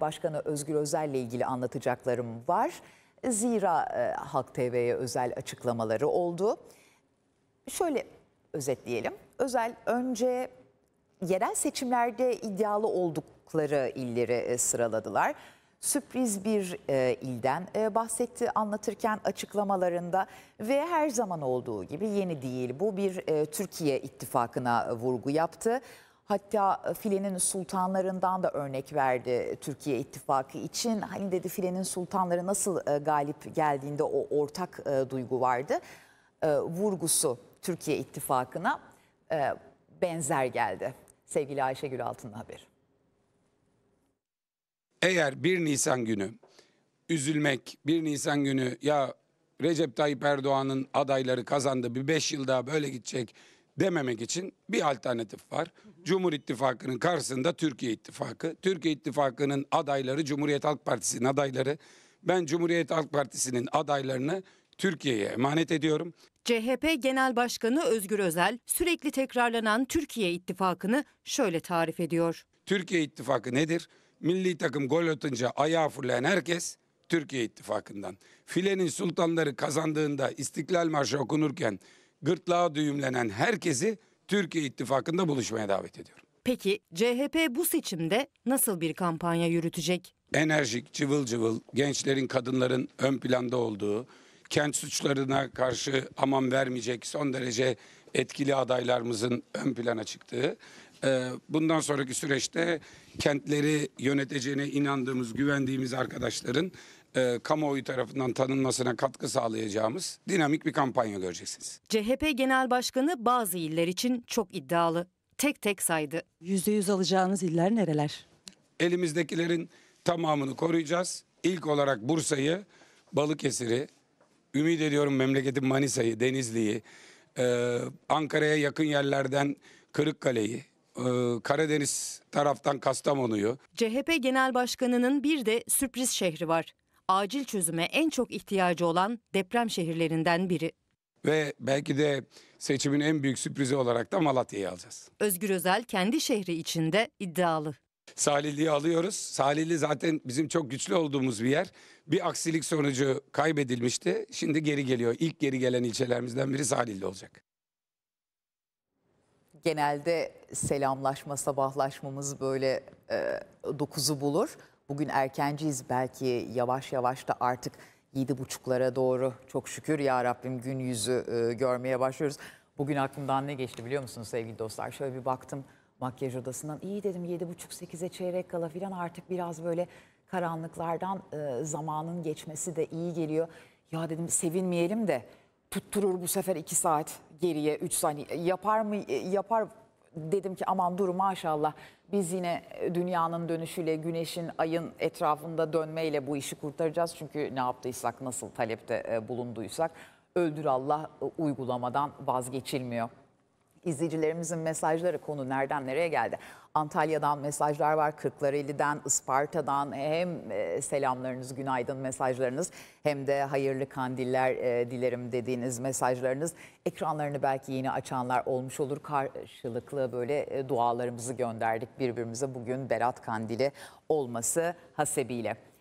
Başkanı Özgür Özel ile ilgili anlatacaklarım var. Zira e, Halk TV'ye özel açıklamaları oldu. Şöyle özetleyelim. Özel önce yerel seçimlerde iddialı oldukları illeri e, sıraladılar. Sürpriz bir e, ilden e, bahsetti anlatırken açıklamalarında ve her zaman olduğu gibi yeni değil bu bir e, Türkiye ittifakına vurgu yaptı. Hatta e, filenin sultanlarından da örnek verdi Türkiye İttifakı için. Hani dedi filenin sultanları nasıl e, galip geldiğinde o ortak e, duygu vardı. E, vurgusu Türkiye İttifakına benzer geldi. Sevgili Ayşegül Altın'ın haberi. Eğer 1 Nisan günü üzülmek, 1 Nisan günü ya Recep Tayyip Erdoğan'ın adayları kazandı bir 5 yıl daha böyle gidecek dememek için bir alternatif var. Cumhur İttifakı'nın karşısında Türkiye İttifakı. Türkiye İttifakı'nın adayları Cumhuriyet Halk Partisi'nin adayları. Ben Cumhuriyet Halk Partisi'nin adaylarını Türkiye'ye emanet ediyorum. CHP Genel Başkanı Özgür Özel sürekli tekrarlanan Türkiye İttifakı'nı şöyle tarif ediyor. Türkiye İttifakı nedir? Milli takım gol atınca ayağa fırlayan herkes Türkiye İttifakı'ndan. Filenin sultanları kazandığında İstiklal Marşı okunurken gırtlağa düğümlenen herkesi Türkiye İttifakında buluşmaya davet ediyorum. Peki CHP bu seçimde nasıl bir kampanya yürütecek? Enerjik, cıvıl cıvıl, gençlerin, kadınların ön planda olduğu, kent suçlarına karşı aman vermeyecek son derece etkili adaylarımızın ön plana çıktığı ee, bundan sonraki süreçte kentleri yöneteceğine inandığımız, güvendiğimiz arkadaşların e, kamuoyu tarafından tanınmasına katkı sağlayacağımız dinamik bir kampanya göreceksiniz. CHP Genel Başkanı bazı iller için çok iddialı. Tek tek saydı. %100 alacağınız iller nereler? Elimizdekilerin tamamını koruyacağız. İlk olarak Bursa'yı, Balıkesir'i, ümit ediyorum memleketin Manisa'yı, Denizli'yi, e, Ankara'ya yakın yerlerden Kırıkkale'yi, ee, Karadeniz taraftan Kastamonu'yu. CHP Genel Başkanı'nın bir de sürpriz şehri var. Acil çözüme en çok ihtiyacı olan deprem şehirlerinden biri. Ve belki de seçimin en büyük sürprizi olarak da Malatya'yı alacağız. Özgür Özel kendi şehri içinde iddialı. Salihli'yi alıyoruz. Salihli zaten bizim çok güçlü olduğumuz bir yer. Bir aksilik sonucu kaybedilmişti. Şimdi geri geliyor. İlk geri gelen ilçelerimizden biri Salihli olacak genelde selamlaşma, sabahlaşmamız böyle e, 9'u bulur. Bugün erkenciyiz belki yavaş yavaş da artık yedi buçuklara doğru çok şükür ya Rabbim gün yüzü e, görmeye başlıyoruz. Bugün aklımdan ne geçti biliyor musunuz sevgili dostlar? Şöyle bir baktım makyaj odasından iyi dedim yedi buçuk sekize çeyrek kala filan artık biraz böyle karanlıklardan e, zamanın geçmesi de iyi geliyor. Ya dedim sevinmeyelim de tutturur bu sefer iki saat geriye üç saniye e, yapar mı e, yapar dedim ki aman dur maşallah biz yine e, dünyanın dönüşüyle güneşin ayın etrafında dönmeyle bu işi kurtaracağız. Çünkü ne yaptıysak nasıl talepte bulunduysak öldür Allah uygulamadan vazgeçilmiyor izleyicilerimizin mesajları konu nereden nereye geldi? Antalya'dan mesajlar var, Kırklareli'den, Isparta'dan hem e, selamlarınız, günaydın mesajlarınız hem de hayırlı kandiller e, dilerim dediğiniz mesajlarınız. Ekranlarını belki yeni açanlar olmuş olur. Karşılıklı böyle e, dualarımızı gönderdik birbirimize bugün Berat Kandili olması hasebiyle.